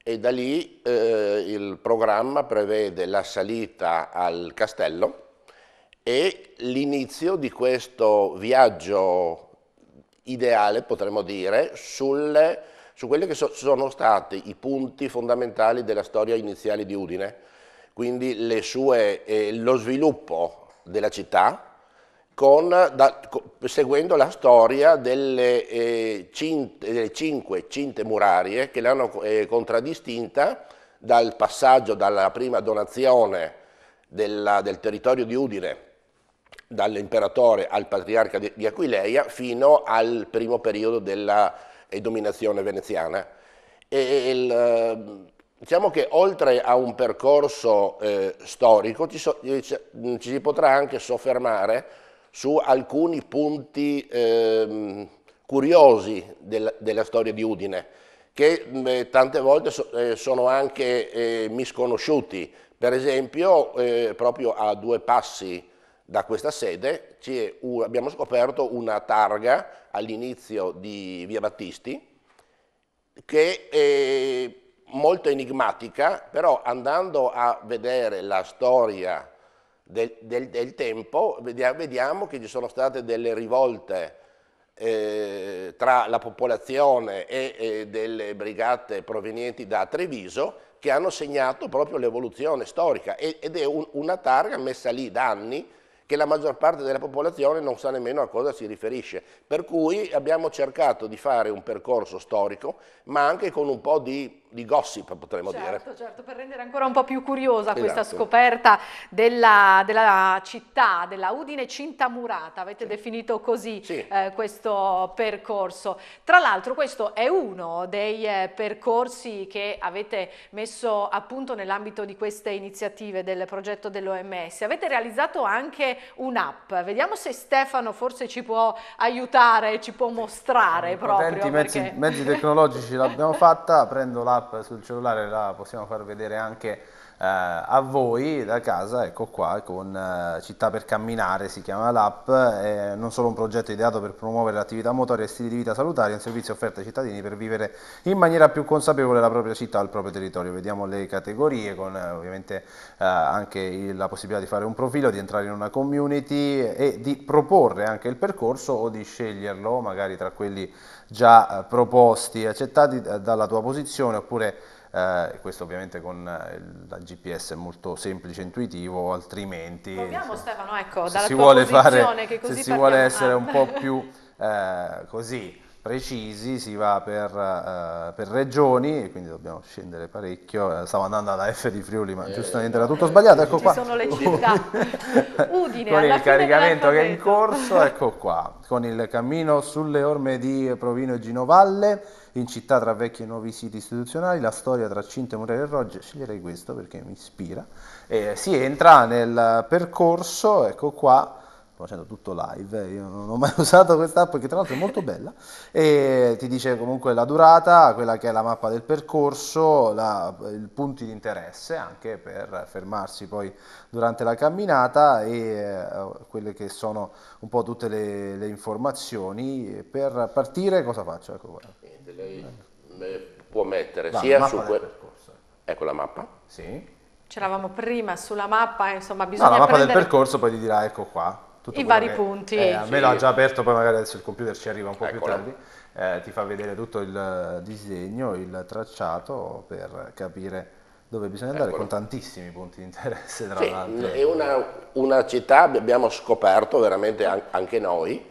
e da lì eh, il programma prevede la salita al castello e l'inizio di questo viaggio ideale, potremmo dire, sulle, su quelli che so, sono stati i punti fondamentali della storia iniziale di Udine, quindi sue, eh, lo sviluppo della città, con, da, seguendo la storia delle, eh, cinte, delle, cinque cinte murarie che l'hanno eh, contraddistinta dal passaggio dalla prima donazione della, del territorio di Udine dall'imperatore al patriarca di, di, Aquileia fino al primo periodo della eh, dominazione veneziana. E, il, eh, diciamo che oltre a un percorso eh, storico ci, so, eh, ci, ci si potrà anche soffermare su alcuni punti eh, curiosi del, della storia di Udine, che eh, tante volte so, eh, sono anche eh, misconosciuti. Per esempio, eh, proprio a due passi da questa sede un, abbiamo scoperto una targa all'inizio di Via Battisti che è molto enigmatica, però andando a vedere la storia del, del, del tempo, vediamo che ci sono state delle rivolte eh, tra la popolazione e, e, delle brigate provenienti da Treviso che hanno segnato proprio l'evoluzione storica e, ed è un, una targa messa lì da anni che la maggior parte della popolazione non sa nemmeno a cosa si riferisce. Per cui abbiamo cercato di fare un percorso storico, ma anche con un po' di di gossip, potremmo certo, dire. Certo, certo, per rendere ancora un po' più curiosa esatto. questa scoperta della, della, città, della Udine Cinta Murata, avete sì. definito così sì. eh, questo percorso. Tra l'altro questo è uno dei eh, percorsi che avete messo a punto nell'ambito di queste iniziative del progetto dell'OMS. Avete realizzato anche un'app, vediamo se Stefano forse ci può aiutare, ci può mostrare sì. proprio. Potenti perché... mezzi, mezzi tecnologici l'abbiamo fatta, prendo l'app l'app sul cellulare la possiamo far vedere anche eh, a voi da casa, ecco qua con eh, Città per Camminare si chiama l'app, è non solo un progetto ideato per promuovere l'attività motoria e stili di vita salutari, è un servizio offerto ai cittadini per vivere in maniera più consapevole la propria città, il proprio territorio, vediamo le categorie con eh, ovviamente eh, anche la possibilità di fare un profilo, di entrare in una community e di proporre anche il percorso o di sceglierlo magari tra quelli già eh, proposti e accettati eh, dalla tua posizione oppure eh, questo ovviamente con eh, il GPS è molto semplice, e intuitivo, altrimenti Proviamo, se, Stefano, ecco, dalla tua posizione fare, se si vuole essere un po' più eh, così precisi, si va per, uh, per regioni e quindi dobbiamo scendere parecchio. Eh, stavo andando alla F di Friuli, ma eh, giustamente era tutto sbagliato. Ecco Ci qua. sono le città. Udine, con il caricamento che è in corso, ecco qua, con il cammino sulle orme di Provino e Ginovalle, in città tra vecchi e nuovi siti istituzionali, la storia tra Cinte, Murere e Rogge, sceglierei questo perché mi ispira. e si entra nel percorso, ecco qua, facendo tutto live, io non ho mai usato questa app che tra l'altro è molto bella e ti dice comunque la durata, quella che è la mappa del percorso, la, i punti di interesse anche per fermarsi poi durante la camminata e eh, quelle che sono un po' tutte le, le informazioni. Per partire cosa faccio? Ecco qua. Lei può mettere la, sia la su quel... percorso. Ecco la mappa. Sì. C'eravamo prima sulla mappa, insomma bisogna... No, la mappa prendere... del percorso poi ti dirà ecco qua, i vari che, punti. Eh, a me l'ha già aperto, poi magari adesso il computer ci arriva un po' Eccolo. più tardi. Eh, ti fa vedere tutto il eh, disegno, il tracciato per capire dove bisogna andare Eccolo. con tantissimi punti di interesse tra sì, l'altro. È una, una, città, abbiamo scoperto veramente anche noi,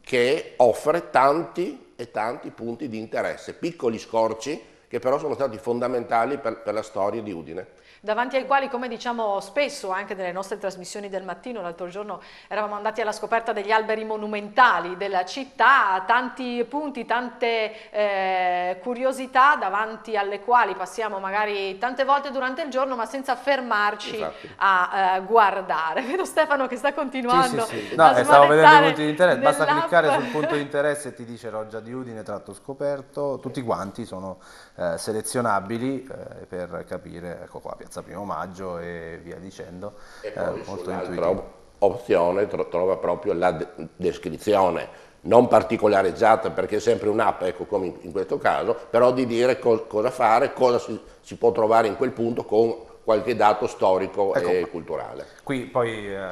che offre tanti e tanti punti di interesse, piccoli scorci che però sono stati fondamentali per, per la storia di Udine davanti ai quali, come diciamo spesso anche nelle nostre trasmissioni del mattino, l'altro giorno eravamo andati alla scoperta degli alberi monumentali della città, tanti punti, tante eh, curiosità davanti alle quali passiamo magari tante volte durante il giorno, ma senza fermarci esatto. a eh, guardare. Vedo Stefano che sta continuando. Sì, sì, sì. No, eh, stavo vedendo i punti di interesse, basta cliccare sul punto di interesse e ti dice Roggia di Udine, tratto scoperto, tutti quanti sono eh, selezionabili eh, per capire, ecco qua, piazza primo maggio e via dicendo, e eh, molto intuitivo. Opzione tro trova proprio la de descrizione, non particolareggiata perché è sempre un'app, ecco come in, in, questo caso, però di dire co cosa fare, cosa si, si può trovare in quel punto con qualche dato storico ecco, e culturale. Qui poi eh,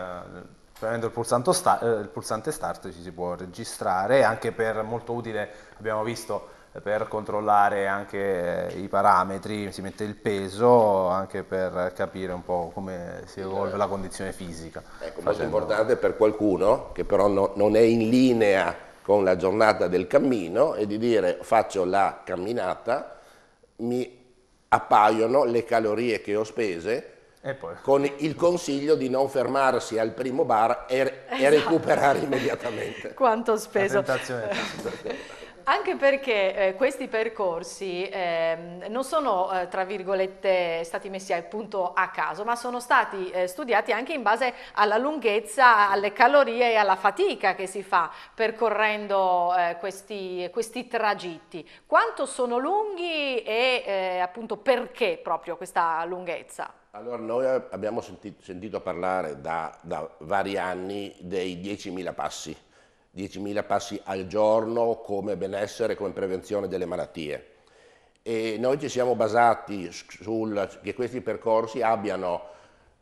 premendo il, sta eh, il pulsante start ci si può registrare, anche per molto utile abbiamo visto per controllare anche eh, i parametri, si mette il peso anche per capire un po' come si evolve la condizione fisica. Ecco, molto facendo... importante per qualcuno che però no, non è in linea con la giornata del cammino e di dire faccio la camminata, mi appaiono le calorie che ho spese con il consiglio di non fermarsi al primo bar e, esatto. e recuperare immediatamente. Quanto ho speso. La tentazione. Anche perché eh, questi percorsi eh, non sono, eh, tra virgolette, stati messi al a caso, ma sono stati eh, studiati anche in base alla lunghezza, alle calorie e alla fatica che si fa percorrendo eh, questi, questi, tragitti. Quanto sono lunghi e eh, appunto perché proprio questa lunghezza? Allora, noi abbiamo sentito, sentito parlare da, da vari anni dei 10.000 passi 10.000 passi al giorno come benessere, come prevenzione delle malattie. E noi ci siamo basati sul che questi percorsi abbiano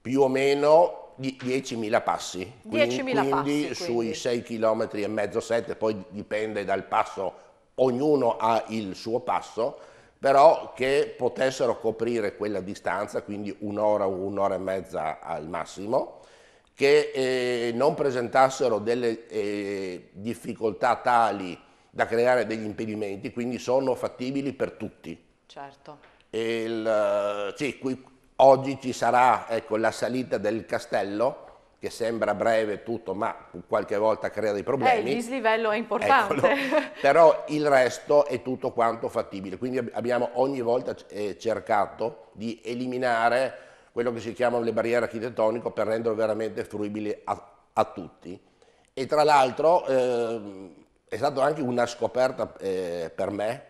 più o meno 10.000 passi, 10 quindi, passi, sui 6 km e mezzo, 7, poi dipende dal passo, ognuno ha il suo passo, però che potessero coprire quella distanza, quindi un'ora o un'ora e mezza al massimo, che eh, non presentassero delle eh, difficoltà tali da creare degli impedimenti, quindi sono fattibili per tutti. Certo. Il, eh, sì, qui, oggi ci sarà ecco, la salita del castello, che sembra breve tutto, ma qualche volta crea dei problemi. Eh, il dislivello è importante. Eccolo. Però il resto è tutto quanto fattibile. Quindi abbiamo ogni volta eh, cercato di eliminare quello che si chiamano le barriere architettoniche per renderlo veramente fruibile a, a tutti. E tra l'altro eh, è stata anche una scoperta eh, per me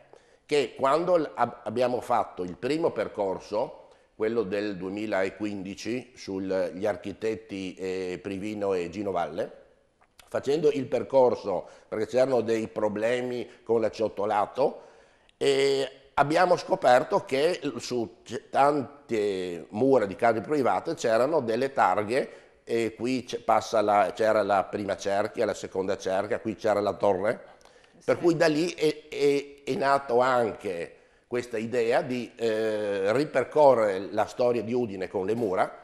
che quando ab abbiamo fatto il primo percorso, quello del 2015 sugli architetti eh, Privino e Gino Valle, facendo il percorso perché c'erano dei problemi con l'acciottolato e abbiamo scoperto che su tante mura di case private c'erano delle targhe e qui c'era la, la, prima cerchia, la seconda cerchia, qui c'era la torre, sì. per cui da lì è, è, è nato anche questa idea di eh, ripercorrere la storia di Udine con le mura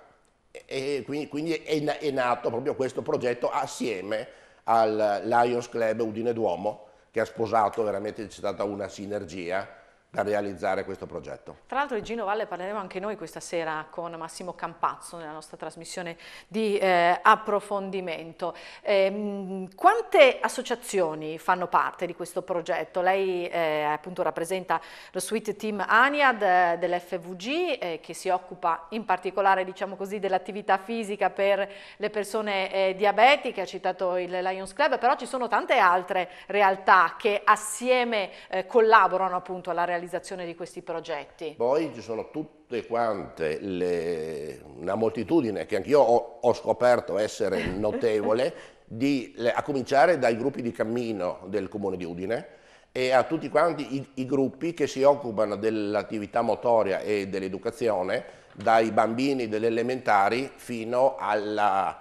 e quindi, quindi è, è, nato proprio questo progetto assieme al Lions Club Udine Duomo che ha sposato, veramente c'è stata una sinergia per realizzare questo progetto. Tra l'altro di Gino Valle parleremo anche noi questa sera con Massimo Campazzo nella nostra trasmissione di eh, approfondimento. Eh, quante associazioni fanno parte di questo progetto? Lei eh, appunto rappresenta lo Suite Team ANIAD eh, dell'FVG eh, che si occupa in particolare diciamo così dell'attività fisica per le persone eh, diabetiche, ha citato il Lions Club, però ci sono tante altre realtà che assieme collaborano appunto alla realizzazione realizzazione di questi progetti? Poi ci sono tutte quante, le, una moltitudine che anch'io ho, ho scoperto essere notevole, di, a cominciare dai gruppi di cammino del Comune di Udine, e a tutti quanti i, i, gruppi che si occupano dell'attività motoria e dell'educazione, dai bambini delle elementari fino alla,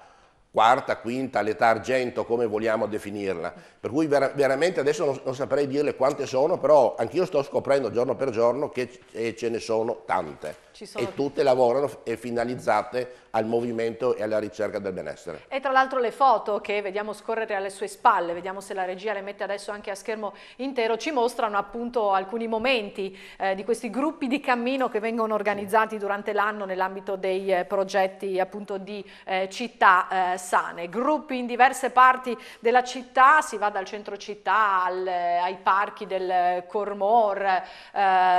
quarta, quinta, l'età argento, come vogliamo definirla. Per cui ver veramente adesso non, non, saprei dirle quante sono, però anch'io sto scoprendo giorno per giorno che ce ne sono tante sono... e tutte lavorano e finalizzate al movimento e alla ricerca del benessere. E tra l'altro le foto che vediamo scorrere alle sue spalle, vediamo se la regia le mette adesso anche a schermo intero, ci mostrano appunto alcuni momenti eh, di questi gruppi di cammino che vengono organizzati durante l'anno nell'ambito dei eh, progetti appunto di eh, città eh, sane. Gruppi in diverse parti della città, si va dal centro città al, eh, ai parchi del eh, Cormor,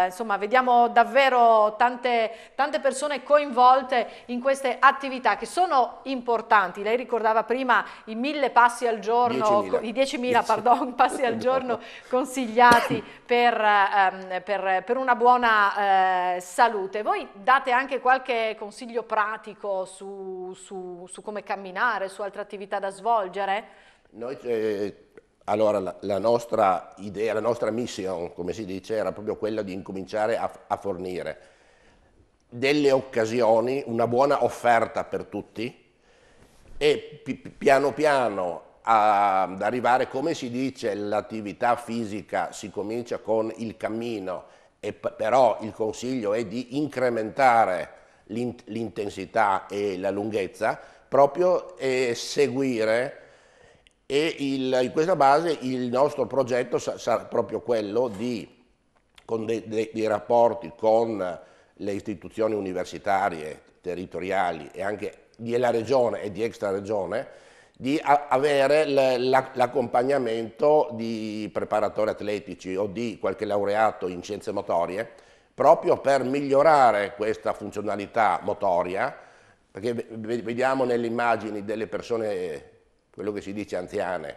insomma vediamo davvero tante tante, persone coinvolte in queste attività che sono importanti. Lei ricordava prima i mille passi al giorno, 10 i 10.000 10. pardon, passi al giorno consigliati per, ehm, per, per una buona eh, salute. Voi date anche qualche consiglio pratico su, su, su come camminare, su altre attività da svolgere? Noi, eh, allora, la, la, nostra idea, la nostra mission, come si dice, era proprio quella di incominciare a, a fornire delle occasioni, una buona offerta per tutti e piano piano ad arrivare, come si dice, l'attività fisica si comincia con il cammino, e però il consiglio è di incrementare l'intensità e la lunghezza, proprio e seguire e il, in questa base il nostro progetto sarà proprio quello di, con dei, dei, dei rapporti con le istituzioni universitarie, territoriali e anche della regione e di extra regione di avere l'accompagnamento di preparatori atletici o di qualche laureato in scienze motorie proprio per migliorare questa funzionalità motoria, perché vediamo nelle immagini delle persone, quello che si dice anziane,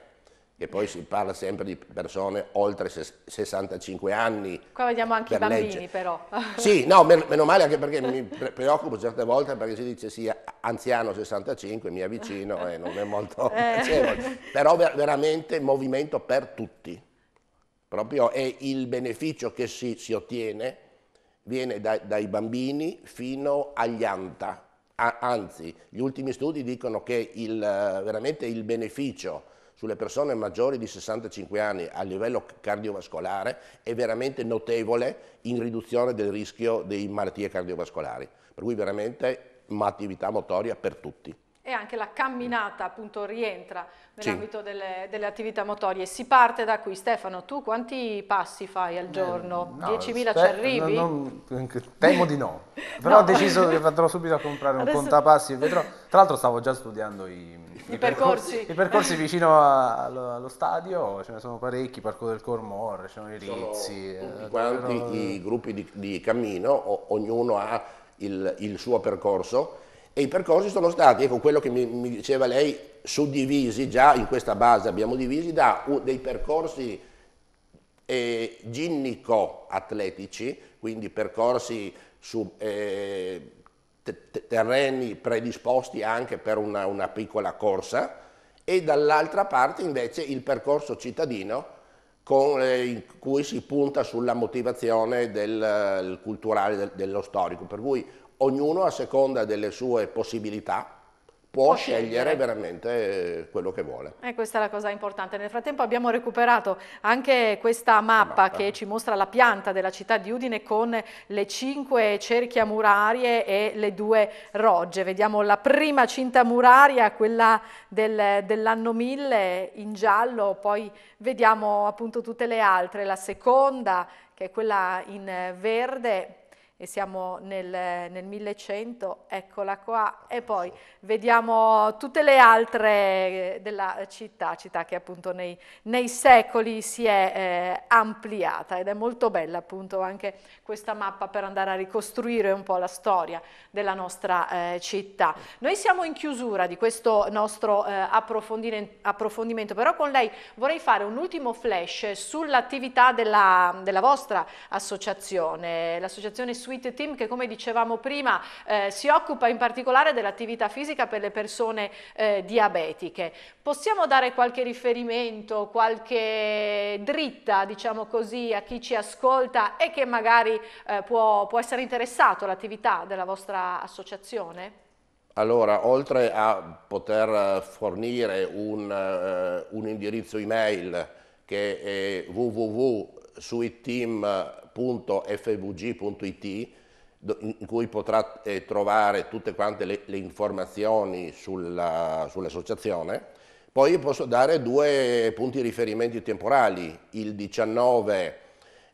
che poi si parla sempre di persone oltre 65 anni. Qua vediamo anche i bambini legge. però. Sì, no, meno male anche perché mi preoccupo certe volte perché si dice sì, anziano 65, mi avvicino e non è molto eh. piacevole. Però veramente movimento per tutti. Proprio è il beneficio che si, si ottiene viene da, dai bambini fino agli anta. A, anzi, gli ultimi studi dicono che il, veramente il beneficio sulle persone maggiori di 65 anni a livello cardiovascolare è veramente notevole in riduzione del rischio di malattie cardiovascolari, per cui veramente un'attività motoria per tutti. E anche la camminata appunto rientra nell'ambito sì. delle, delle, attività motorie. Si parte da qui. Stefano, tu quanti passi fai al eh, giorno? Eh, no, 10.000 ci arrivi? No, no, temo di no, però no. ho deciso che andrò subito a comprare un Adesso... contapassi. Vedrò. Tra l'altro stavo già studiando i i, percorsi. I percorsi vicino a, allo, allo, stadio ce ne sono parecchi, Parco del Cormore, ci sono i Rizzi. Sono eh, quanti però... i gruppi di, di cammino, o, ognuno ha il, il, suo percorso e i percorsi sono stati, ecco quello che mi, mi diceva lei, suddivisi, già in questa base abbiamo divisi da un, dei percorsi eh, ginnico-atletici, quindi percorsi su... Eh, terreni predisposti anche per una, una piccola corsa e dall'altra parte invece il percorso cittadino con, eh, in cui si punta sulla motivazione del, eh, culturale del, dello storico, per cui ognuno a seconda delle sue possibilità può scegliere veramente eh, quello che vuole. E eh, questa è la cosa importante. Nel frattempo abbiamo recuperato anche questa mappa, mappa. che ci mostra la pianta della città di Udine con le cinque cerchia murarie e le due rogge. Vediamo la prima cinta muraria, quella del, dell'anno 1000 in giallo, poi vediamo appunto tutte le altre, la seconda che è quella in verde, e siamo nel, nel 1100, eccola qua, e poi vediamo tutte le altre eh, della città, città che appunto nei, nei secoli si è eh, ampliata ed è molto bella appunto anche questa mappa per andare a ricostruire un po' la storia della nostra eh, città. Noi siamo in chiusura di questo nostro eh, approfondimento, però con lei vorrei fare un ultimo flash sull'attività della, della vostra associazione, l'associazione Sui Suite Team che come dicevamo prima eh, si occupa in particolare dell'attività fisica per le persone eh, diabetiche. Possiamo dare qualche riferimento, qualche dritta diciamo così a chi ci ascolta e che magari eh, può, può essere interessato all'attività della vostra associazione? Allora, oltre a poter fornire un, uh, un indirizzo email che è www.suiteam www.fvg.it in cui potrà eh, trovare tutte quante le, le informazioni sull'associazione. Sull Poi posso dare due punti di riferimento temporali, il 19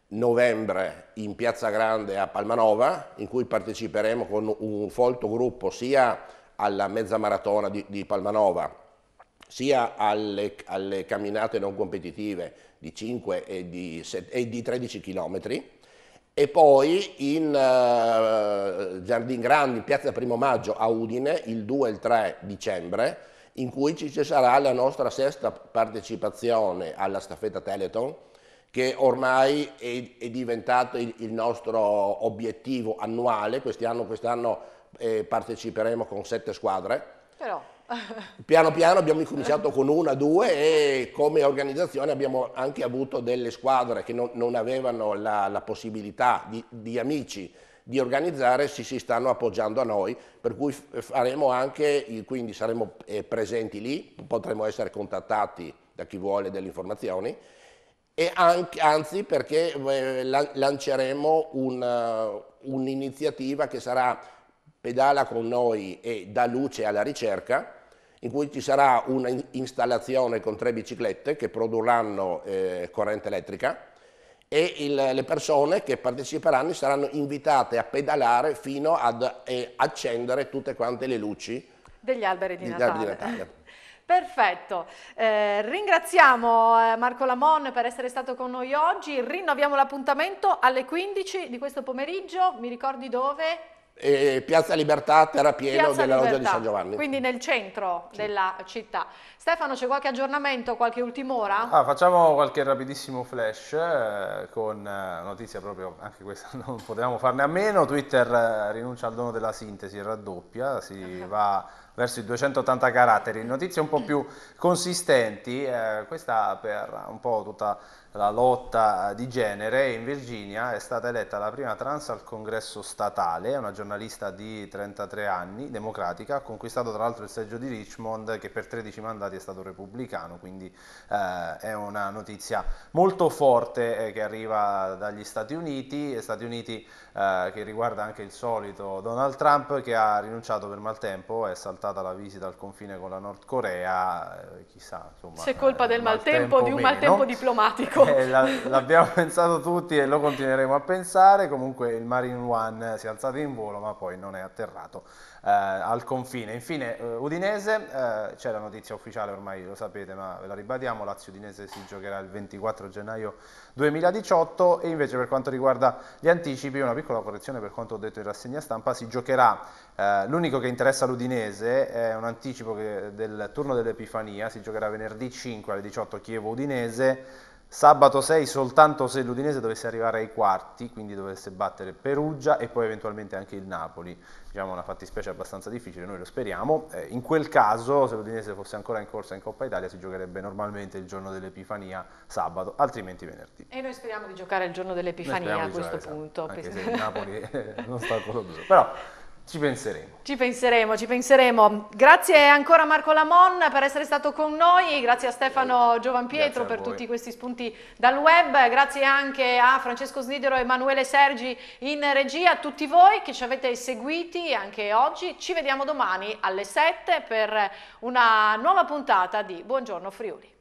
novembre in Piazza Grande a Palmanova, in cui parteciperemo con un folto gruppo sia alla mezza maratona di, di Palmanova, sia alle, alle camminate non competitive, di 5 e di, 7, e di 13 km e poi in eh, Giardin Grandi, piazza Primo Maggio a Udine il 2 e il 3 dicembre in cui ci sarà la nostra sesta partecipazione alla staffetta Teleton che ormai è, è diventato il, il, nostro obiettivo annuale, quest'anno, quest'anno eh, parteciperemo con sette squadre. Però Piano piano abbiamo incominciato con una, due e come organizzazione abbiamo anche avuto delle squadre che non, non avevano la, la possibilità di, di, amici di organizzare, si, si, stanno appoggiando a noi, per cui faremo anche, quindi saremo eh, presenti lì, potremo essere contattati da chi vuole delle informazioni e anche, anzi perché eh, lanceremo un'iniziativa un che sarà pedala con noi e da luce alla ricerca in cui ci sarà un'installazione con tre biciclette che produrranno eh, corrente elettrica e il, le persone che parteciperanno saranno invitate a pedalare fino ad eh, accendere tutte quante le luci degli alberi di, degli Natale. Alberi di Natale. Perfetto, eh, ringraziamo eh, Marco Lamon per essere stato con noi oggi, rinnoviamo l'appuntamento alle 15 di questo pomeriggio, mi ricordi dove? Piazza Libertà, terra pieno della loggia di San Giovanni. Quindi nel centro sì. della città. Stefano c'è qualche aggiornamento, qualche ultim'ora? Ah, facciamo qualche rapidissimo flash eh, con eh, notizia proprio, anche questa non potevamo farne a meno, Twitter eh, rinuncia al dono della sintesi, raddoppia, si va verso i 280 caratteri, notizie un po' più consistenti, eh, questa per un po' tutta la lotta di genere, in Virginia è stata eletta la prima trans al congresso statale, una giornalista di 33 anni, democratica, ha conquistato tra l'altro il seggio di Richmond che per 13 mandati è stato repubblicano, quindi eh, è una notizia molto forte eh, che arriva dagli Stati Uniti, Stati Uniti eh, che riguarda anche il solito Donald Trump che ha rinunciato per maltempo, è saltata la visita al confine con la Nord Corea, eh, chissà, insomma. Se è colpa del eh, maltempo, di un meno. maltempo diplomatico. Eh, l'abbiamo pensato tutti e lo continueremo a pensare, comunque il Marine One si è alzato in volo ma poi non è atterrato al confine. Infine Udinese, c'è la notizia ufficiale ufficiale ormai lo sapete ma ve la ribadiamo, Lazio Udinese si giocherà il 24 gennaio 2018 e invece per quanto riguarda gli anticipi una piccola correzione per quanto ho detto in rassegna stampa, si giocherà eh, l'unico che interessa l'Udinese è un anticipo che, del turno dell'Epifania, si giocherà venerdì 5 alle 18 Chievo Udinese Sabato 6 soltanto se l'Udinese dovesse arrivare ai quarti, quindi dovesse battere Perugia e poi eventualmente anche il Napoli, diciamo una fattispecie abbastanza difficile, noi lo speriamo. Eh, in quel caso, se l'Udinese fosse ancora in corsa in Coppa Italia, si giocherebbe normalmente il giorno dell'Epifania sabato, altrimenti venerdì. E noi speriamo di giocare il giorno dell'Epifania a questo giocare, esatto, punto. Anche se il Napoli non sta cosa Però ci penseremo. Ci penseremo, ci penseremo. Grazie ancora Marco Lamon per essere stato con noi, grazie a Stefano Giovanpietro per voi. tutti questi spunti dal web, grazie anche a Francesco Snidero e Emanuele Sergi in regia, a tutti voi che ci avete seguiti anche oggi. Ci vediamo domani alle 7 per una nuova puntata di Buongiorno Friuli.